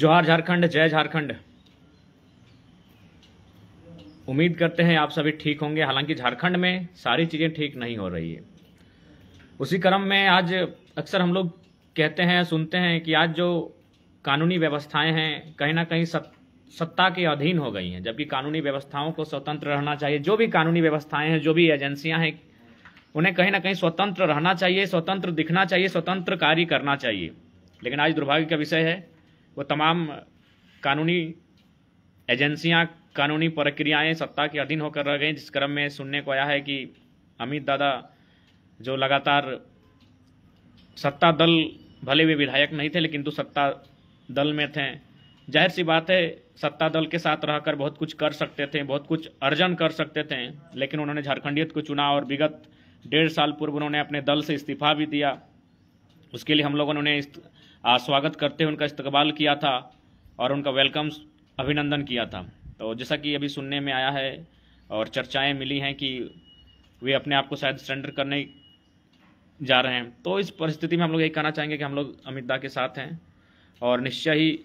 जोहार झारखंड जय झारखंड उम्मीद करते हैं आप सभी ठीक होंगे हालांकि झारखंड में सारी चीज़ें ठीक नहीं हो रही है उसी क्रम में आज अक्सर हम लोग कहते हैं सुनते हैं कि आज जो कानूनी व्यवस्थाएं हैं कहीं ना कहीं सत्ता के अधीन हो गई हैं जबकि कानूनी व्यवस्थाओं को स्वतंत्र रहना चाहिए जो भी कानूनी व्यवस्थाएं हैं जो भी एजेंसियां हैं उन्हें कहीं ना कहीं स्वतंत्र रहना चाहिए स्वतंत्र दिखना चाहिए स्वतंत्र कार्य करना चाहिए लेकिन आज दुर्भाग्य का विषय है वो तमाम कानूनी एजेंसियां कानूनी प्रक्रियाएं सत्ता के अधीन होकर रह गई जिस क्रम में सुनने को आया है कि अमित दादा जो लगातार सत्ता दल भले वे विधायक नहीं थे लेकिन तो सत्ता दल में थे जाहिर सी बात है सत्ता दल के साथ रहकर बहुत कुछ कर सकते थे बहुत कुछ अर्जन कर सकते थे लेकिन उन्होंने झारखंडियत को चुना और विगत डेढ़ साल पूर्व उन्होंने अपने दल से इस्तीफा भी दिया उसके लिए हम लोगों ने स्वागत करते हुए उनका इस्तकबाल किया था और उनका वेलकम अभिनंदन किया था तो जैसा कि अभी सुनने में आया है और चर्चाएं मिली हैं कि वे अपने आप को शायद सरेंडर करने जा रहे हैं तो इस परिस्थिति में हम लोग यही कहना चाहेंगे कि हम लोग अमित दाह के साथ हैं और निश्चय ही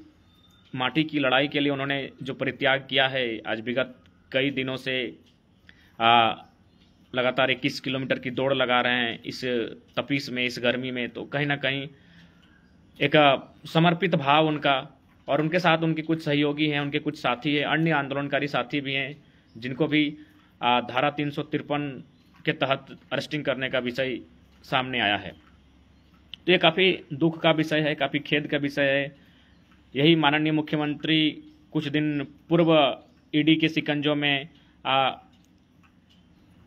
माटी की लड़ाई के लिए उन्होंने जो परित्याग किया है आज विगत कई दिनों से आ, लगातार इक्कीस किलोमीटर की दौड़ लगा रहे हैं इस तपीस में इस गर्मी में तो कहीं ना कहीं एक समर्पित भाव उनका और उनके साथ उनके कुछ सहयोगी हैं उनके कुछ साथी हैं अन्य आंदोलनकारी साथी भी हैं जिनको भी धारा तीन के तहत अरेस्टिंग करने का विषय सामने आया है तो ये काफ़ी दुख का विषय है काफ़ी खेद का विषय है यही माननीय मुख्यमंत्री कुछ दिन पूर्व ईडी e के सिकंजों में आ,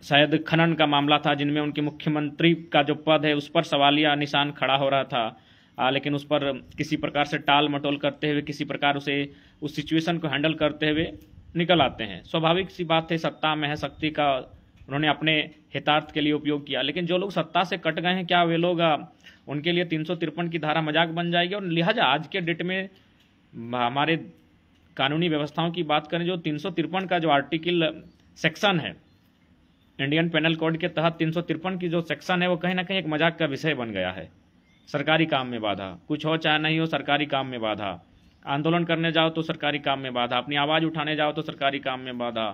शायद खनन का मामला था जिनमें उनके मुख्यमंत्री का जो पद है उस पर सवालिया निशान खड़ा हो रहा था लेकिन उस पर किसी प्रकार से टाल मटोल करते हुए किसी प्रकार उसे उस सिचुएशन को हैंडल करते हुए निकल आते हैं स्वाभाविक सी बात है सत्ता में है शक्ति का उन्होंने अपने हितार्थ के लिए उपयोग किया लेकिन जो लोग सत्ता से कट गए हैं क्या वे लोग उनके लिए तीन की धारा मजाक बन जाएगी और लिहाजा आज के डेट में हमारे कानूनी व्यवस्थाओं की बात करें जो तीन का जो आर्टिकल सेक्शन है इंडियन पेनल कोड के तहत तीन की जो सेक्शन है वो कहीं ना कहीं एक मजाक का विषय बन गया है सरकारी काम में बाधा कुछ हो चाहे नहीं हो सरकारी काम में बाधा आंदोलन करने जाओ तो सरकारी काम में बाधा अपनी आवाज़ उठाने जाओ तो सरकारी काम में बाधा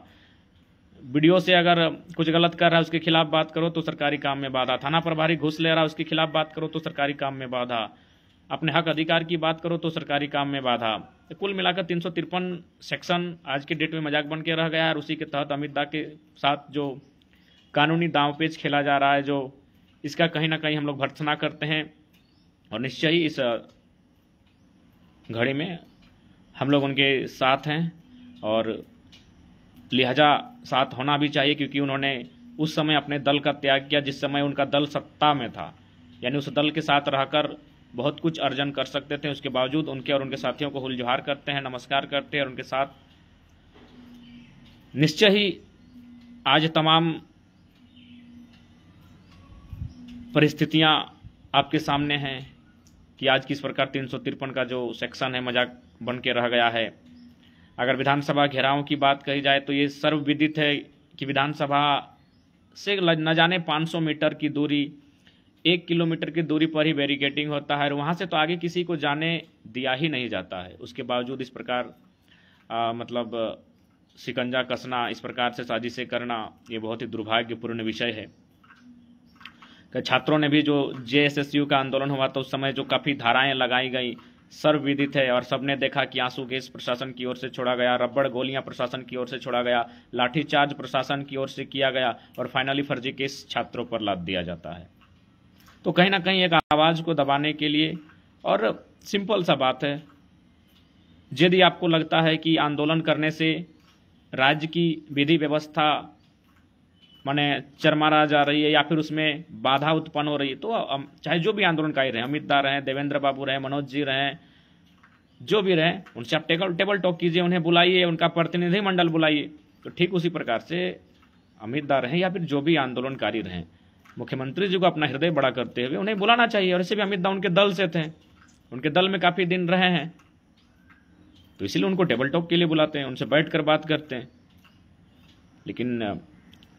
वीडियो से अगर कुछ गलत कर रहा है उसके खिलाफ बात करो तो सरकारी काम में बाधा थाना प्रभारी घुस ले रहा है उसके खिलाफ बात करो तो सरकारी काम में बाधा अपने हक अधिकार की बात करो तो सरकारी काम में बाधा तो कुल मिलाकर तीन सेक्शन आज के डेट में मजाक बन के रह गया और उसी के तहत अमित दाह के साथ जो कानूनी पेज खेला जा रहा है जो इसका कहीं ना कहीं हम लोग भर्सना करते हैं और निश्चय ही इस घड़ी में हम लोग उनके साथ हैं और लिहाजा साथ होना भी चाहिए क्योंकि उन्होंने उस समय अपने दल का त्याग किया जिस समय उनका दल सत्ता में था यानी उस दल के साथ रहकर बहुत कुछ अर्जन कर सकते थे उसके बावजूद उनके और उनके साथियों को हुलजुहार करते हैं नमस्कार करते हैं और उनके साथ निश्चय ही आज तमाम परिस्थितियां आपके सामने हैं कि आज किस प्रकार तीन का जो सेक्शन है मजाक बन के रह गया है अगर विधानसभा घेराव की बात कही जाए तो ये सर्वविदित है कि विधानसभा से न जाने 500 मीटर की दूरी एक किलोमीटर की दूरी पर ही बैरिकेटिंग होता है और वहाँ से तो आगे किसी को जाने दिया ही नहीं जाता है उसके बावजूद इस प्रकार आ, मतलब शिकंजा कसना इस प्रकार से साजिशें करना ये बहुत ही दुर्भाग्यपूर्ण विषय है छात्रों ने भी जो जे का आंदोलन हुआ तो उस समय जो काफ़ी धाराएँ लगाई गई सर्वविदित है और सबने देखा कि आंसू गैस प्रशासन की ओर से छोड़ा गया रबड़ गोलियां प्रशासन की ओर से छोड़ा गया लाठीचार्ज प्रशासन की ओर से किया गया और फाइनली फर्जी केस छात्रों पर लाद दिया जाता है तो कहीं ना कहीं एक आवाज़ को दबाने के लिए और सिंपल सा बात है यदि आपको लगता है कि आंदोलन करने से राज्य की विधि व्यवस्था माने चरमारा जा रही है या फिर उसमें बाधा उत्पन्न हो रही है तो चाहे जो भी आंदोलनकारी रहे अमित दा रहे देवेंद्र बाबू रहे मनोज जी रहे जो भी रहे उनसे आप टेबल टेबल टॉक कीजिए उन्हें बुलाइए उनका प्रतिनिधिमंडल बुलाइए तो ठीक उसी प्रकार से अमित दा रहें या फिर जो भी आंदोलनकारी रहें मुख्यमंत्री जी को अपना हृदय बड़ा करते हुए उन्हें बुलाना चाहिए और ऐसे भी अमित दा उनके दल से थे उनके दल में काफ़ी दिन रहे हैं तो इसीलिए उनको टेबल टॉक के लिए बुलाते हैं उनसे बैठ कर बात करते हैं लेकिन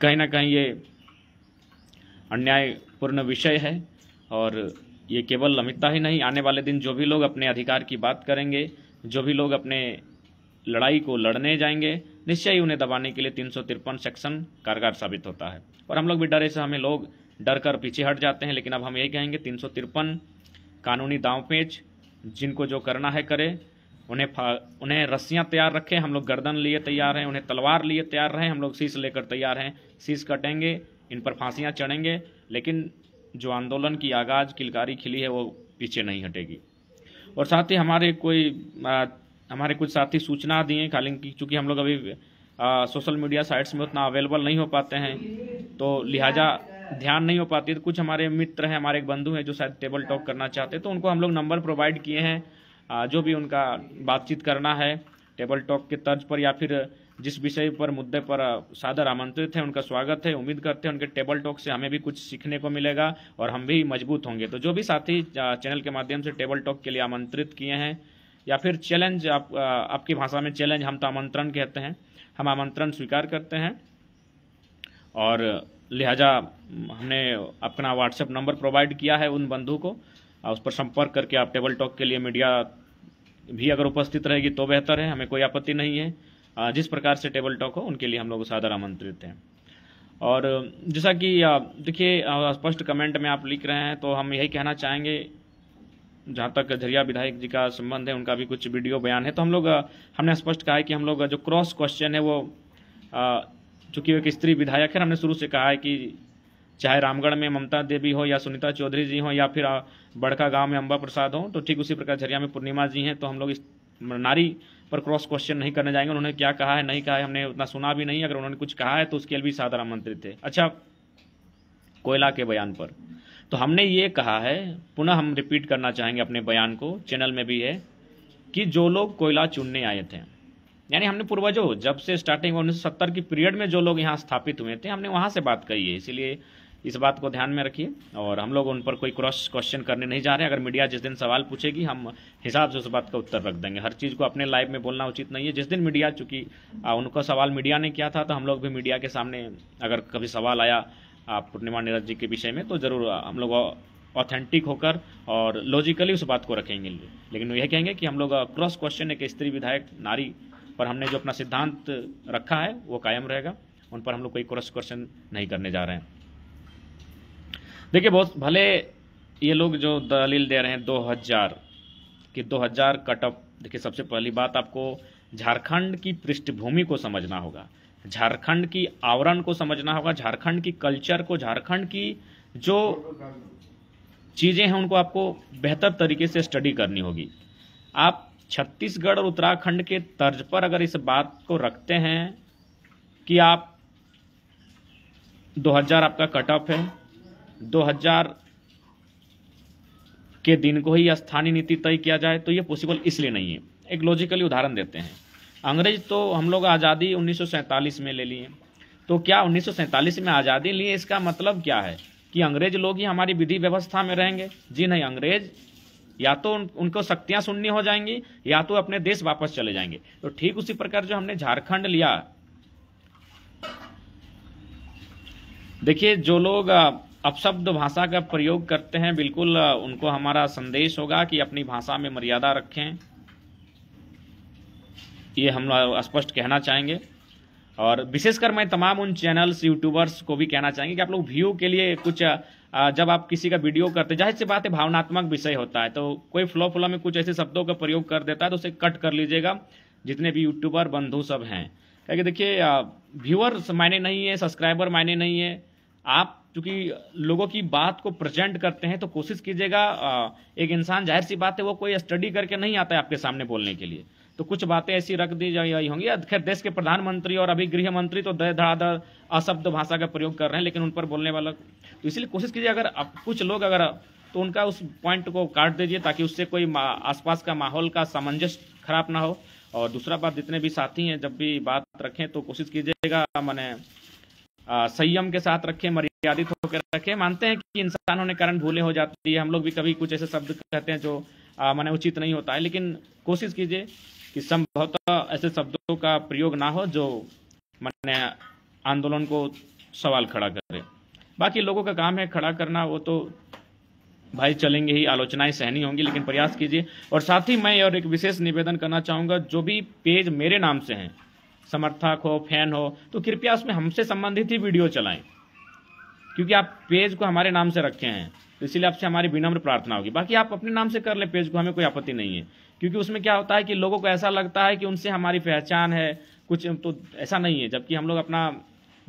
कहीं ना कहीं ये अन्यायपूर्ण विषय है और ये केवल अमितता ही नहीं आने वाले दिन जो भी लोग अपने अधिकार की बात करेंगे जो भी लोग अपने लड़ाई को लड़ने जाएंगे निश्चय ही उन्हें दबाने के लिए तीन सेक्शन कारगर साबित होता है और हम लोग भी डरे से हमें लोग डर कर पीछे हट जाते हैं लेकिन अब हम यही कहेंगे तीन कानूनी दाव पेच जिनको जो करना है करे उन्हें उन्हें रस्सियाँ तैयार रखें हम लोग गर्दन लिए तैयार हैं उन्हें तलवार लिए तैयार रहें हम लोग शीश लेकर तैयार हैं शीश कटेंगे इन पर फांसियाँ चढ़ेंगे लेकिन जो आंदोलन की आगाज़ किलकारी खिली है वो पीछे नहीं हटेगी और साथ ही हमारे कोई आ, हमारे कुछ साथी सूचना दिए की चूँकि हम लोग अभी आ, सोशल मीडिया साइट्स में उतना अवेलेबल नहीं हो पाते हैं तो लिहाजा ध्यान नहीं हो पाती तो कुछ हमारे मित्र हैं हमारे एक बंधु हैं जो शायद टेबल टॉक करना चाहते तो उनको हम लोग नंबर प्रोवाइड किए हैं जो भी उनका बातचीत करना है टेबल टॉक के तर्ज पर या फिर जिस विषय पर मुद्दे पर सादर आमंत्रित हैं उनका स्वागत है उम्मीद करते हैं उनके टेबल टॉक से हमें भी कुछ सीखने को मिलेगा और हम भी मजबूत होंगे तो जो भी साथी चैनल के माध्यम से टेबल टॉक के लिए आमंत्रित किए हैं या फिर चैलेंज आप आपकी भाषा में चैलेंज हम तो आमंत्रण कहते हैं हम आमंत्रण स्वीकार करते हैं और लिहाजा हमने अपना व्हाट्सएप नंबर प्रोवाइड किया है उन बंधु को उस पर संपर्क करके आप टेबल टॉक के लिए मीडिया भी अगर उपस्थित रहेगी तो बेहतर है हमें कोई आपत्ति नहीं है जिस प्रकार से टेबल टॉक हो उनके लिए हम लोग सादर आमंत्रित हैं और जैसा कि देखिए स्पष्ट कमेंट में आप लिख रहे हैं तो हम यही कहना चाहेंगे जहाँ तक झरिया विधायक जी का संबंध है उनका भी कुछ वीडियो बयान है तो हम लोग हमने स्पष्ट कहा है कि हम लोग जो क्रॉस क्वेश्चन है वो चूँकि एक स्त्री विधायक है हमने शुरू से कहा है कि चाहे रामगढ़ में ममता देवी हो या सुनीता चौधरी जी हो या फिर बड़का गांव में अंबा प्रसाद हो तो ठीक उसी प्रकार झरिया में पूर्णिमा जी हैं तो हम लोग इस नारी पर क्रॉस क्वेश्चन नहीं करने जाएंगे उन्होंने क्या कहा है नहीं कहा है हमने उतना सुना भी नहीं अगर उन्होंने कुछ कहा है तो उसके लिए भी सादर आमंत्रित थे अच्छा कोयला के बयान पर तो हमने ये कहा है पुनः हम रिपीट करना चाहेंगे अपने बयान को चैनल में भी है कि जो लोग कोयला चुनने आए थे यानी हमने पूर्वजों जब से स्टार्टिंग उन्नीस की पीरियड में जो लोग यहाँ स्थापित हुए थे हमने वहाँ से बात कही है इसीलिए इस बात को ध्यान में रखिए और हम लोग उन पर कोई क्रॉस क्वेश्चन करने नहीं जा रहे हैं अगर मीडिया जिस दिन सवाल पूछेगी हम हिसाब से उस बात का उत्तर रख देंगे हर चीज़ को अपने लाइव में बोलना उचित नहीं है जिस दिन मीडिया चूँकि उनका सवाल मीडिया ने किया था तो हम लोग भी मीडिया के सामने अगर कभी सवाल आया पूर्णिमा नीरज जी के विषय में तो ज़रूर हम लोग ऑथेंटिक होकर और लॉजिकली उस बात को रखेंगे लेकिन यह कहेंगे कि हम लोग क्रॉस क्वेश्चन एक स्त्री विधायक नारी पर हमने जो अपना सिद्धांत रखा है वो कायम रहेगा उन पर हम लोग कोई क्रॉस क्वेश्चन नहीं करने जा रहे हैं देखिए बहुत भले ये लोग जो दलील दे रहे हैं दो हज़ार कि दो हज़ार कटअप देखिए सबसे पहली बात आपको झारखंड की पृष्ठभूमि को समझना होगा झारखंड की आवरण को समझना होगा झारखंड की कल्चर को झारखंड की जो चीज़ें हैं उनको आपको बेहतर तरीके से स्टडी करनी होगी आप छत्तीसगढ़ और उत्तराखंड के तर्ज पर अगर इस बात को रखते हैं कि आप 2000 आपका कट ऑफ है 2000 के दिन को ही स्थानीय नीति तय किया जाए तो ये पॉसिबल इसलिए नहीं है एक लॉजिकली उदाहरण देते हैं अंग्रेज तो हम लोग आज़ादी उन्नीस में ले लिए तो क्या उन्नीस में आज़ादी लिए इसका मतलब क्या है कि अंग्रेज लोग ही हमारी विधि व्यवस्था में रहेंगे जी नहीं अंग्रेज या तो उन, उनको शक्तियाँ सुननी हो जाएंगी या तो अपने देश वापस चले जाएंगे तो ठीक उसी प्रकार जो हमने झारखंड लिया देखिए जो लोग अपशब्द भाषा का प्रयोग करते हैं बिल्कुल उनको हमारा संदेश होगा कि अपनी भाषा में मर्यादा रखें ये हम स्पष्ट कहना चाहेंगे और विशेषकर मैं तमाम उन चैनल्स यूट्यूबर्स को भी कहना चाहेंगे कि आप लोग व्यू के लिए कुछ जब आप किसी का वीडियो करते हैं जाहिर सी बात है भावनात्मक विषय होता है तो कोई फ्लो फ्लो में कुछ ऐसे शब्दों का प्रयोग कर देता है तो उसे कट कर लीजिएगा जितने भी यूट्यूबर बंधु सब हैं क्या देखिए व्यूअर्स मायने नहीं है सब्सक्राइबर मायने नहीं है आप क्योंकि लोगों की बात को प्रेजेंट करते हैं तो कोशिश कीजिएगा एक इंसान जाहिर सी बात है वो कोई स्टडी करके नहीं आता है आपके सामने बोलने के लिए तो कुछ बातें ऐसी रख दी जाई होंगी खैर देश के प्रधानमंत्री और अभी गृह मंत्री तो धड़ाधड़ अशब्द भाषा का प्रयोग कर रहे हैं लेकिन उन पर बोलने वाला तो इसलिए कोशिश कीजिए अगर कुछ लोग अगर तो उनका उस पॉइंट को काट दीजिए ताकि उससे कोई आसपास का माहौल का सामंजस्य खराब ना हो और दूसरा बात जितने भी साथी हैं जब भी बात रखें तो कोशिश कीजिएगा मैंने संयम के साथ रखें मर्यादित होकर रखें मानते हैं कि इंसान होने कारण भूले हो जाती है हम लोग भी कभी कुछ ऐसे शब्द कहते हैं जो मैंने उचित नहीं होता है लेकिन कोशिश कीजिए कि संभवतः ऐसे शब्दों का प्रयोग ना हो जो मैंने आंदोलन को सवाल खड़ा करे बाकी लोगों का काम है खड़ा करना वो तो भाई चलेंगे ही आलोचनाएं सहनी होंगी लेकिन प्रयास कीजिए और साथ ही मैं और एक विशेष निवेदन करना चाहूंगा जो भी पेज मेरे नाम से हैं समर्थक हो फैन हो तो कृपया उसमें हमसे संबंधित ही वीडियो चलाएं क्योंकि आप पेज को हमारे नाम से रखे हैं तो इसीलिए आपसे हमारी विनम्र प्रार्थना होगी बाकी आप अपने नाम से कर ले पेज को हमें कोई आपत्ति नहीं है क्योंकि उसमें क्या होता है कि लोगों को ऐसा लगता है कि उनसे हमारी पहचान है कुछ तो ऐसा नहीं है जबकि हम लोग अपना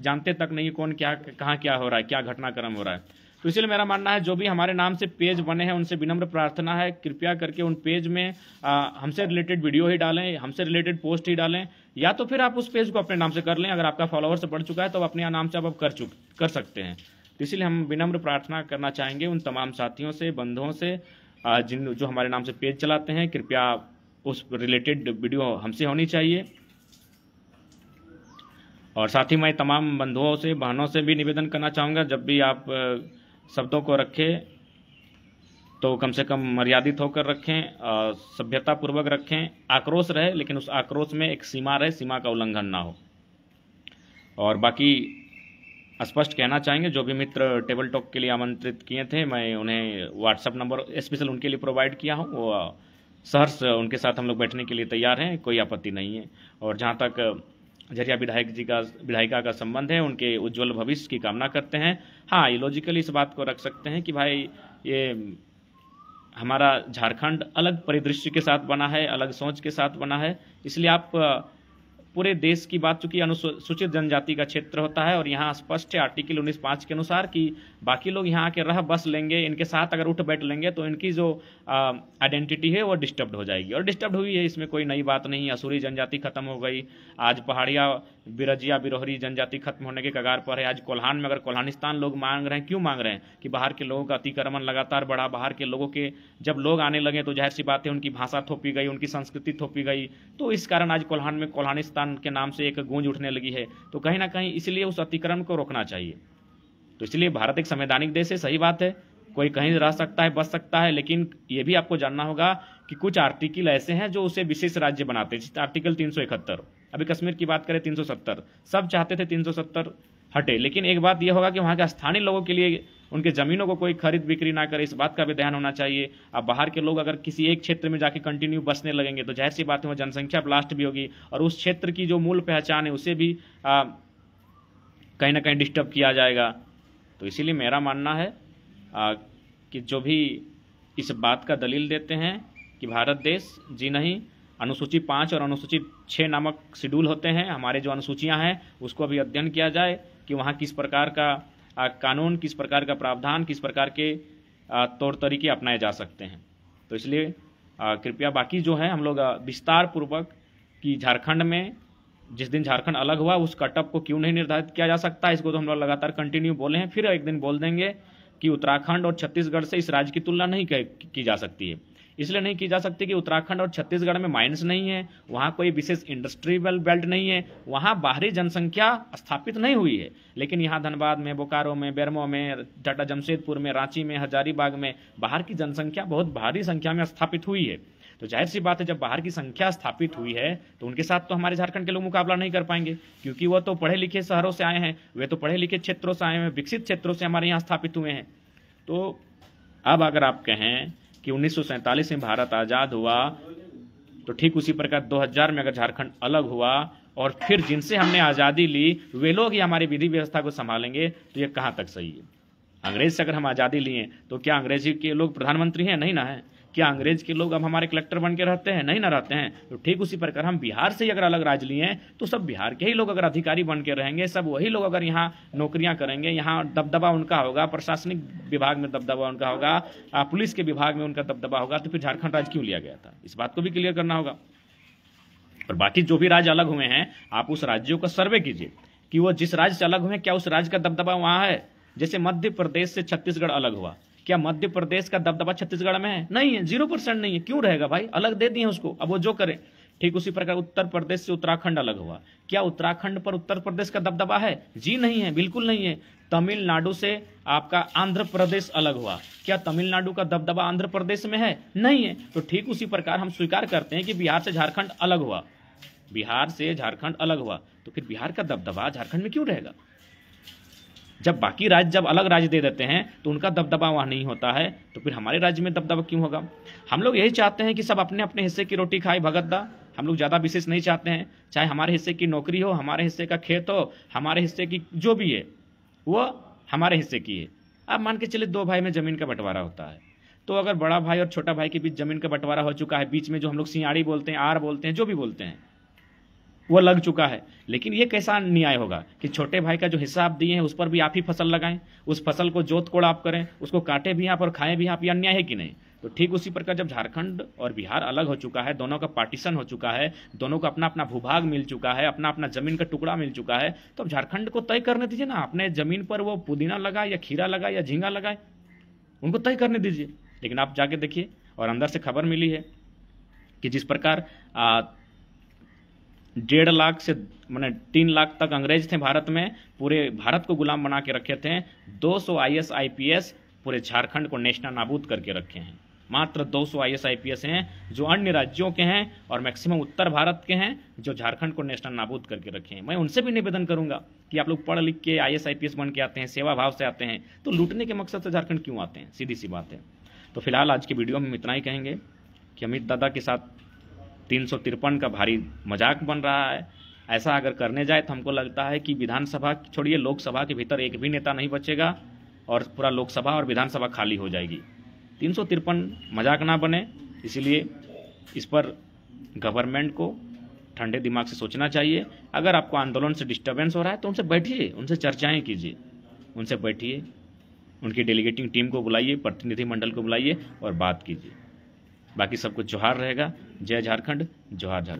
जानते तक नहीं कौन क्या कहाँ क्या हो रहा है क्या घटनाक्रम हो रहा है तो इसलिए मेरा मानना है जो भी हमारे नाम से पेज बने हैं उनसे विनम्र प्रार्थना है कृपया करके उन पेज में हमसे रिलेटेड वीडियो ही डालें हमसे रिलेटेड पोस्ट ही डालें या तो फिर आप उस पेज को अपने नाम से कर लें अगर आपका फॉलोअर्स बढ़ चुका है तो अपने नाम से आप कर चुक कर सकते हैं तो इसलिए हम विनम्र प्रार्थना करना चाहेंगे उन तमाम साथियों से बंधुओं से जिन जो हमारे नाम से पेज चलाते हैं कृपया उस रिलेटेड वीडियो हमसे होनी चाहिए और साथ ही मैं तमाम बंधुओं से बहनों से भी निवेदन करना चाहूँगा जब भी आप शब्दों को रखें तो कम से कम मर्यादित होकर रखें सभ्यतापूर्वक रखें आक्रोश रहे लेकिन उस आक्रोश में एक सीमा रहे सीमा का उल्लंघन ना हो और बाकी स्पष्ट कहना चाहेंगे जो भी मित्र टेबल टॉक के लिए आमंत्रित किए थे मैं उन्हें व्हाट्सअप नंबर स्पेशल उनके लिए प्रोवाइड किया हूँ वो सहर्ष उनके साथ हम लोग बैठने के लिए तैयार हैं कोई आपत्ति नहीं है और जहाँ तक झरिया विधायक जी का विधायिका का संबंध है उनके उज्जवल भविष्य की कामना करते हैं हाँ ये लॉजिकली इस बात को रख सकते हैं कि भाई ये हमारा झारखंड अलग परिदृश्य के साथ बना है अलग सोच के साथ बना है इसलिए आप पूरे देश की बात चूंकि अनुसूचित जनजाति का क्षेत्र होता है और यहाँ स्पष्ट है आर्टिकल उन्नीस पाँच के अनुसार कि बाकी लोग यहाँ आके रह बस लेंगे इनके साथ अगर उठ बैठ लेंगे तो इनकी जो आइडेंटिटी है वो डिस्टर्ब हो जाएगी और डिस्टर्ब हुई है इसमें कोई नई बात नहीं असूरी जनजाति खत्म हो गई आज पहाड़िया बिरजिया बिरोहरी जनजाति खत्म होने के कगार पर है आज कोल्हान में अगर कोल्हानिस्तान लोग मांग रहे हैं क्यों मांग रहे हैं कि बाहर के लोगों का अतिक्रमण लगातार बढ़ा बाहर के लोगों के जब लोग आने लगे तो जाहिर सी बात है उनकी भाषा थोपी गई उनकी संस्कृति थोपी गई तो इस कारण आज कोल्हान में कोल्हानिस्तान पाकिस्तान के नाम से एक गूंज उठने लगी है तो कहीं ना कहीं इसलिए उस अतिक्रमण को रोकना चाहिए तो इसलिए भारत एक संवैधानिक देश है सही बात है कोई कहीं रह सकता है बस सकता है लेकिन ये भी आपको जानना होगा कि कुछ आर्टिकल ऐसे हैं जो उसे विशेष राज्य बनाते हैं जैसे आर्टिकल तीन अभी कश्मीर की बात करें तीन सब चाहते थे तीन हटे लेकिन एक बात यह होगा कि वहाँ के स्थानीय लोगों के लिए उनके ज़मीनों को कोई खरीद बिक्री ना करे इस बात का भी ध्यान होना चाहिए अब बाहर के लोग अगर किसी एक क्षेत्र में जाके कंटिन्यू बसने लगेंगे तो जाहिर सी बात है वह जनसंख्या ब्लास्ट भी होगी और उस क्षेत्र की जो मूल पहचान है उसे भी कहीं ना कहीं डिस्टर्ब किया जाएगा तो इसीलिए मेरा मानना है आ, कि जो भी इस बात का दलील देते हैं कि भारत देश जी नहीं अनुसूची पाँच और अनुसूची छः नामक शेड्यूल होते हैं हमारे जो अनुसूचियाँ हैं उसको अभी अध्ययन किया जाए कि वहाँ किस प्रकार का कानून किस प्रकार का प्रावधान किस प्रकार के तौर तरीके अपनाए जा सकते हैं तो इसलिए कृपया बाकी जो है हम लोग विस्तार पूर्वक कि झारखंड में जिस दिन झारखंड अलग हुआ उस कटअप को क्यों नहीं निर्धारित किया जा सकता इसको तो हम लोग लगातार कंटिन्यू बोले हैं फिर एक दिन बोल देंगे कि उत्तराखंड और छत्तीसगढ़ से इस राज्य की तुलना नहीं की जा सकती है इसलिए नहीं की जा सकती कि उत्तराखंड और छत्तीसगढ़ में माइंस नहीं है वहाँ कोई विशेष इंडस्ट्रियल बेल्ट नहीं है वहाँ बाहरी जनसंख्या स्थापित नहीं हुई है लेकिन यहाँ धनबाद में बोकारो में बेरमो में टाटा जमशेदपुर में रांची में हजारीबाग में बाहर की जनसंख्या बहुत भारी संख्या में स्थापित हुई है तो जाहिर सी बात है जब बाहर की संख्या स्थापित हुई है तो उनके साथ तो हमारे झारखंड के लोग मुकाबला नहीं कर पाएंगे क्योंकि वह तो पढ़े लिखे शहरों से आए हैं वे तो पढ़े लिखे क्षेत्रों से आए हैं विकसित क्षेत्रों से हमारे यहाँ स्थापित हुए हैं तो अब अगर आप कहें कि उन्नीस में भारत आज़ाद हुआ तो ठीक उसी प्रकार 2000 में अगर झारखंड अलग हुआ और फिर जिनसे हमने आज़ादी ली वे लोग ही हमारी विधि व्यवस्था को संभालेंगे तो ये कहां तक सही है अंग्रेज से अगर हम आज़ादी लिए तो क्या अंग्रेजी के लोग प्रधानमंत्री हैं नहीं ना है क्या अंग्रेज के लोग अब हमारे कलेक्टर बन के रहते हैं नहीं ना रहते हैं तो ठीक उसी प्रकार हम बिहार से अगर अलग राज्य लिए तो सब बिहार के ही लोग अगर अधिकारी बन के रहेंगे सब वही लोग अगर यहाँ नौकरियाँ करेंगे यहाँ दबदबा उनका होगा प्रशासनिक विभाग में दबदबा उनका होगा पुलिस के विभाग में उनका दबदबा होगा तो फिर झारखंड राज्य क्यों लिया गया था इस बात को भी क्लियर करना होगा और बाकी जो भी राज्य अलग हुए हैं आप उस राज्यों का सर्वे कीजिए कि वो जिस राज्य से अलग हुए हैं क्या उस राज्य का दबदबा वहाँ है जैसे मध्य प्रदेश से छत्तीसगढ़ अलग हुआ क्या मध्य प्रदेश का दबदबा छत्तीसगढ़ में है नहीं है जीरो परसेंट नहीं है क्यों रहेगा भाई अलग दे दिए उसको अब वो जो करे ठीक उसी प्रकार उत्तर प्रदेश से उत्तराखंड अलग हुआ क्या उत्तराखंड पर उत्तर प्रदेश का दबदबा है जी नहीं है बिल्कुल नहीं है तमिलनाडु से आपका आंध्र प्रदेश अलग हुआ क्या तमिलनाडु का दबदबा आंध्र प्रदेश में है नहीं है तो ठीक उसी प्रकार हम स्वीकार करते हैं कि बिहार से झारखंड अलग हुआ बिहार से झारखंड अलग हुआ तो फिर बिहार का दबदबा झारखंड में क्यों रहेगा जब बाकी राज्य जब अलग राज्य दे देते हैं तो उनका दबदबा वहाँ नहीं होता है तो फिर हमारे राज्य में दबदबा क्यों होगा हम लोग यही चाहते हैं कि सब अपने अपने हिस्से की रोटी खाए भगत दा हम लोग ज़्यादा विशेष नहीं चाहते हैं चाहे हमारे हिस्से की नौकरी हो हमारे हिस्से का खेत हो हमारे हिस्से की जो भी है वह हमारे हिस्से की है अब मान के चले दो भाई में ज़मीन का बंटवारा होता है तो अगर बड़ा भाई और छोटा भाई के बीच ज़मीन का बंटवारा हो चुका है बीच में जो हम लोग सियाड़ी बोलते हैं आर बोलते हैं जो भी बोलते हैं वो लग चुका है लेकिन ये कैसा न्याय होगा कि छोटे भाई का जो हिस्सा आप दिए हैं उस पर भी आप ही फसल लगाएं उस फसल को जोत कोड़ आप करें उसको काटे भी आप और खाएं भी आप ये अन्याय है कि नहीं तो ठीक उसी प्रकार जब झारखंड और बिहार अलग हो चुका है दोनों का पार्टीशन हो चुका है दोनों को अपना अपना भूभाग मिल चुका है अपना अपना जमीन का टुकड़ा मिल चुका है तो अब झारखंड को तय करने दीजिए ना अपने जमीन पर वो पुदीना लगाए या खीरा लगाए या झींगा लगाए उनको तय करने दीजिए लेकिन आप जाके देखिए और अंदर से खबर मिली है कि जिस प्रकार डेढ़ लाख से मैंने तीन लाख तक अंग्रेज थे भारत में पूरे भारत को गुलाम बना के रखे थे 200 सौ I S I P S पूरे झारखंड को नेशनल नाबूद करके रखे हैं मात्र 200 सौ I S I P S हैं जो अन्य राज्यों के हैं और मैक्सिमम उत्तर भारत के हैं जो झारखंड को नेशनल नाबूद करके रखे हैं मैं उनसे भी निवेदन करूंगा कि आप लोग पढ़ लिख के I S I P S बन के आते हैं सेवा भाव से आते हैं तो लूटने के मकसद से झारखंड क्यों आते हैं सीधी सी बात है तो फिलहाल आज के वीडियो में हम इतना ही कहेंगे कि अमित दादा के साथ तीन सौ तिरपन का भारी मजाक बन रहा है ऐसा अगर करने जाए तो हमको लगता है कि विधानसभा छोड़िए लोकसभा के भीतर एक भी नेता नहीं बचेगा और पूरा लोकसभा और विधानसभा खाली हो जाएगी तीन सौ तिरपन मजाक ना बने इसीलिए इस पर गवर्नमेंट को ठंडे दिमाग से सोचना चाहिए अगर आपको आंदोलन से डिस्टर्बेंस हो रहा है तो उनसे बैठिए उनसे चर्चाएं कीजिए उनसे बैठिए उनकी डेलीगेटिंग टीम को बुलाइए प्रतिनिधिमंडल को बुलाइए और बात कीजिए बाकी सब कुछ जोहार रहेगा जय झारखंड जोहार झारखंड